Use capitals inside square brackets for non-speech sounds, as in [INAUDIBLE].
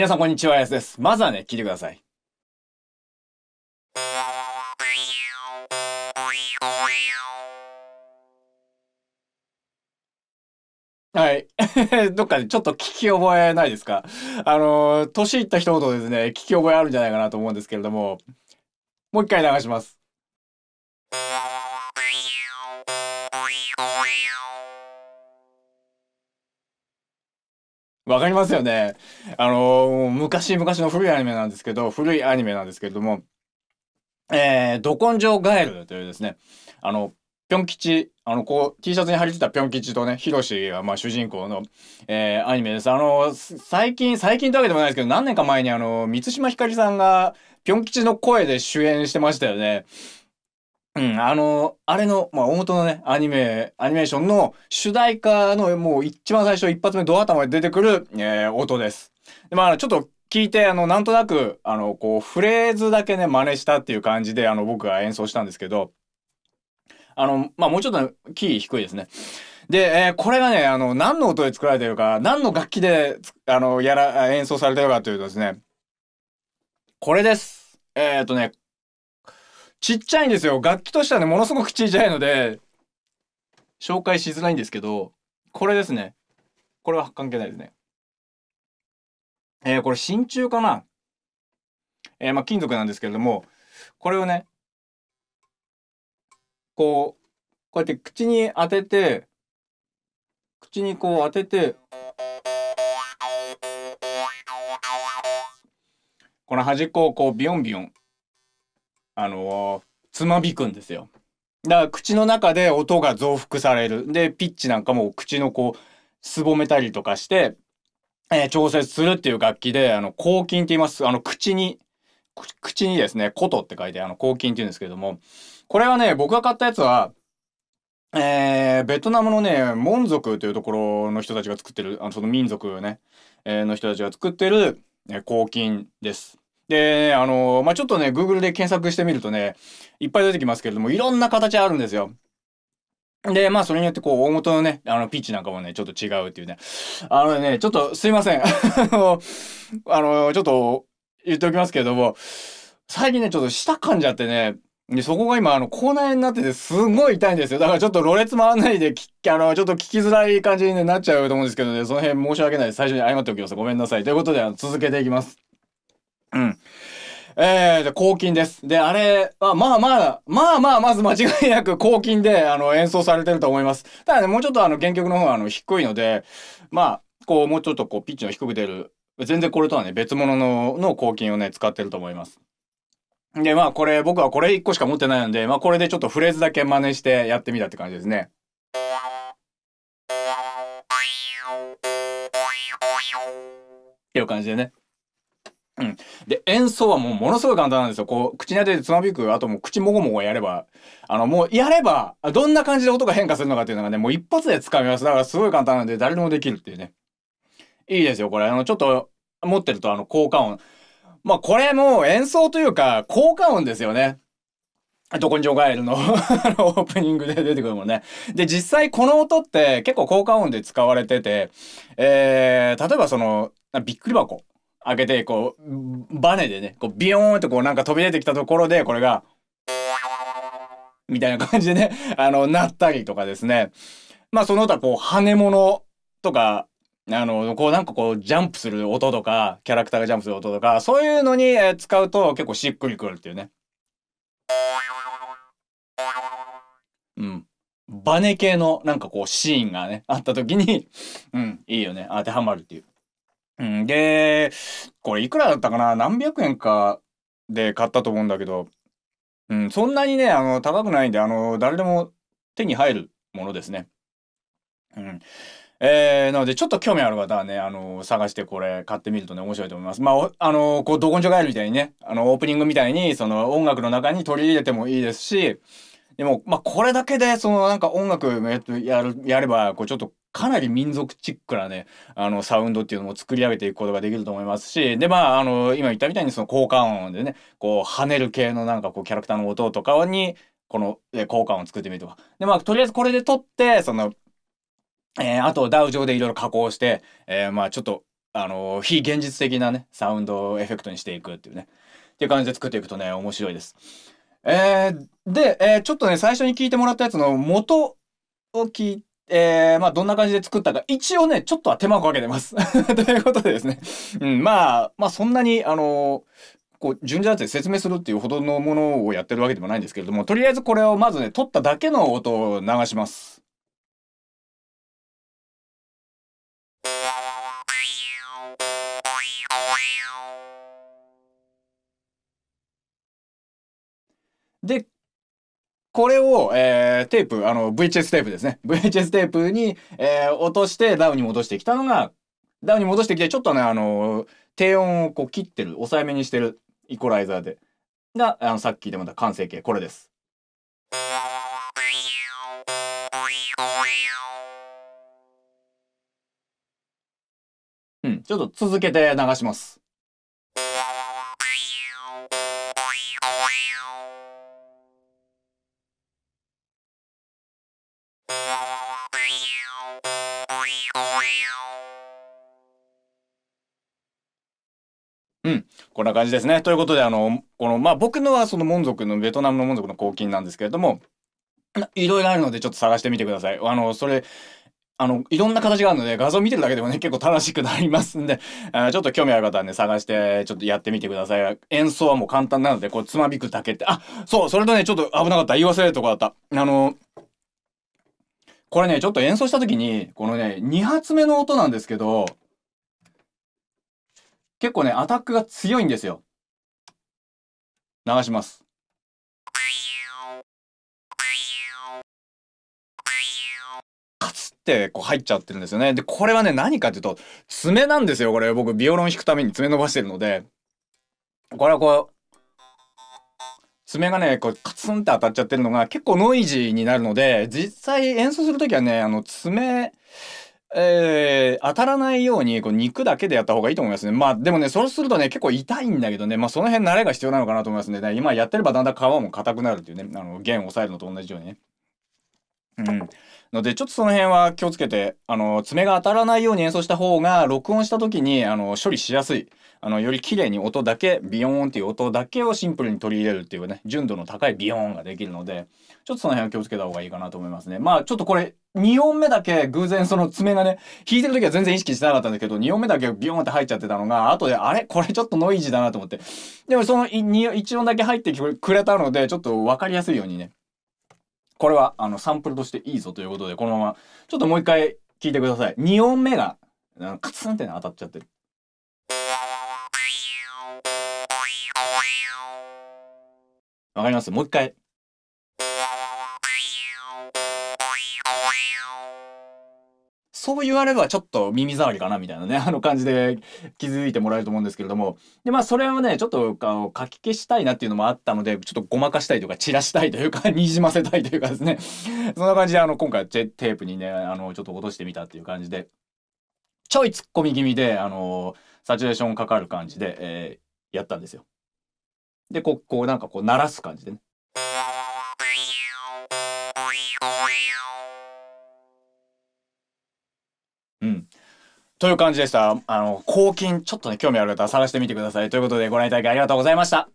皆さんこんにちは、やすです。まずはね、聞いてください。はい。[LAUGHS] どっかでちょっと聞き覚えないですかあの、年いった人ほどですね、聞き覚えあるんじゃないかなと思うんですけれども、もう一回流します。わかりますよね。あのー、昔々の古いアニメなんですけど、古いアニメなんですけれども、えー、ど根性ガエルというですね、あの、ぴょん吉、あの、こう、T シャツに貼り付いたぴょん吉とね、ヒロシが、まあ、主人公の、えー、アニメです。あの、最近、最近というわけでもないですけど、何年か前に、あの、満島ひかりさんが、ぴょん吉の声で主演してましたよね。うん、あの、あれの、まあ、大元のね、アニメ、アニメーションの主題歌の、もう一番最初、一発目、ド頭で出てくる、えー、音です。でまあ、ちょっと聞いて、あの、なんとなく、あの、こう、フレーズだけね、真似したっていう感じで、あの、僕が演奏したんですけど、あの、まあ、もうちょっとキー低いですね。で、えー、これがね、あの、何の音で作られてるか、何の楽器で、あの、やら、演奏されてるかというとですね、これです。えっ、ー、とね、ちっちゃいんですよ。楽器としてはね、ものすごくちっちゃいので、紹介しづらいんですけど、これですね。これは関係ないですね。えー、これ真鍮かなえー、まあ金属なんですけれども、これをね、こう、こうやって口に当てて、口にこう当てて、この端っこをこうビヨンビヨンあのつまびくんですよ。だから口の中で音が増幅される。で、ピッチなんかも口のこう、すぼめたりとかして、えー、調節するっていう楽器で、あの、抗菌って言います。あの、口に、口にですね、琴って書いて、あの、抗菌って言うんですけども、これはね、僕が買ったやつは、えー、ベトナムのね、モン族というところの人たちが作ってる、あの、その民族ね、えー、の人たちが作ってる、えー、抗菌です。で、あの、まあ、ちょっとね、Google で検索してみるとね、いっぱい出てきますけれども、いろんな形あるんですよ。で、まあ、それによって、こう、大元のね、あの、ピッチなんかもね、ちょっと違うっていうね。あのね、ちょっと、すいません。[LAUGHS] あの、ちょっと、言っておきますけれども、最近ね、ちょっと舌噛んじゃってね、で、そこが今、あの、口内炎になってて、すごい痛いんですよ。だからちょっと、ろれつ回らないで、あの、ちょっと聞きづらい感じになっちゃうと思うんですけどね、その辺申し訳ないです。最初に謝っておきます。ごめんなさい。ということで、あの続けていきます。うん。えー、抗菌です。で、あれは、まあまあ、まあまあ、まず間違いなく抗菌で、あの、演奏されてると思います。ただね、もうちょっとあの、原曲の方は、あの、低いので、まあ、こう、もうちょっとこう、ピッチの低く出る、全然これとはね、別物の、の抗菌をね、使ってると思います。で、まあ、これ、僕はこれ1個しか持ってないので、まあ、これでちょっとフレーズだけ真似してやってみたって感じですね。っていう感じでね。うん、で演奏はもうものすごい簡単なんですよこう口に当ててつまびくあともう口もごもごやればあのもうやればどんな感じで音が変化するのかっていうのがねもう一発でつかみますだからすごい簡単なんで誰でもできるっていうねいいですよこれあのちょっと持ってるとあの効果音まあこれも演奏というか効果音ですよねどこに情ガエルの [LAUGHS] オープニングで出てくるもんね。で、実際この音って結構効果音で使われてて、えー、例えばその、びっくり箱。開けて、こう、バネでね、こうビヨーンとこうなんか飛び出てきたところで、これが、みたいな感じでね、[LAUGHS] あの、鳴ったりとかですね。まあその他こう、羽物とか、あの、こうなんかこう、ジャンプする音とか、キャラクターがジャンプする音とか、そういうのに使うと結構しっくりくるっていうね。うん。バネ系のなんかこう、シーンがね、あった時に、うん、いいよね。当てはまるっていう。うん、で、これいくらだったかな何百円かで買ったと思うんだけど、うん、そんなにね、あの、高くないんで、あの、誰でも手に入るものですね。うん。えー、なので、ちょっと興味ある方はね、あの、探してこれ買ってみるとね、面白いと思います。まあ、あの、こう、ど根性ガエルみたいにね、あの、オープニングみたいに、その、音楽の中に取り入れてもいいですし、でも、まあ、これだけで、その、なんか音楽やる、やれば、こう、ちょっとかなり民族チックなね、あの、サウンドっていうのも作り上げていくことができると思いますし、で、まあ、あの、今言ったみたいにその効果音でね、こう、跳ねる系のなんかこう、キャラクターの音とかに、この、え、効果音を作ってみるとか。で、まあ、とりあえずこれで撮って、その、えー、あと、ダウ上でいろいろ加工して、えー、まあ、ちょっと、あの、非現実的なね、サウンドエフェクトにしていくっていうね、っていう感じで作っていくとね、面白いです。えー、で、えー、ちょっとね、最初に聞いてもらったやつの元を聞いて、えー、まあ、どんな感じで作ったか、一応ね、ちょっとは手間をかけてます。[LAUGHS] ということでですね、うん、まあ、まあ、そんなに、あのこう順序立て説明するっていうほどのものをやってるわけでもないんですけれどもとりあえずこれをまずね取っただけの音を流します。でこれを、えー、テープ、あの、VHS テープですね。VHS テープに、えー、落としてダウンに戻してきたのが、ダウンに戻してきて、ちょっとね、あの、低音をこう切ってる、抑えめにしてるイコライザーで。が、あの、さっきでまた完成形、これです。うん、ちょっと続けて流します。うん、こんな感じですね。ということで、あの、この、まあ、僕のはその門族の、ベトナムの門族の公金なんですけれども、いろいろあるので、ちょっと探してみてください。あの、それ、あの、いろんな形があるので、画像見てるだけでもね、結構楽しくなりますんで、あちょっと興味ある方はね、探して、ちょっとやってみてください。演奏はもう簡単なので、こう、つまびくだけって、あ、そう、それとね、ちょっと危なかった。言い忘れるとこだった。あの、これね、ちょっと演奏した時に、このね、2発目の音なんですけど、結構ね、アタックが強いんですよ。流します。カツってこう入っちゃってるんですよね。で、これはね、何かっていうと、爪なんですよ、これ。僕、ビオロン弾くために爪伸ばしてるので、これはこう、爪がね、こうカツンって当たっちゃってるのが結構ノイジーになるので、実際演奏する時はね、あの爪、えー、当たらないようにこう肉だけでやった方がいいと思いますね。まあでもね、そうするとね、結構痛いんだけどね、まあその辺慣れが必要なのかなと思いますんでね、今やってればだんだん皮も硬くなるっていうね、あの、弦を抑えるのと同じようにね。うん。のでちょっとその辺は気をつけてあの爪が当たらないように演奏した方が録音した時にあの処理しやすいあのより綺麗に音だけビヨーンっていう音だけをシンプルに取り入れるっていうね純度の高いビヨーンができるのでちょっとその辺は気をつけた方がいいかなと思いますねまあちょっとこれ2音目だけ偶然その爪がね弾いてる時は全然意識してなかったんだけど2音目だけビヨーンって入っちゃってたのが後であれこれちょっとノイジーだなと思ってでもその1音だけ入ってくれたのでちょっと分かりやすいようにねこれはあのサンプルとしていいぞということでこのままちょっともう一回聞いてください2音目がカツンって当たっちゃってるわかりますもう一回そう言われればちょっと耳障りかなみたいなね、[LAUGHS] あの感じで気づいてもらえると思うんですけれども。で、まあそれをね、ちょっと書き消したいなっていうのもあったので、ちょっとごまかしたいというか、散らしたいというか、にじませたいというかですね。[LAUGHS] そんな感じで、あの、今回テープにね、あの、ちょっと落としてみたっていう感じで、ちょい突っ込み気味で、あの、サチュレーションかかる感じで、えー、やったんですよ。で、こう、こうなんかこう、鳴らす感じでね。という感じでした。あの、抗菌、ちょっとね、興味ある方は探してみてください。ということで、ご覧いただきありがとうございました。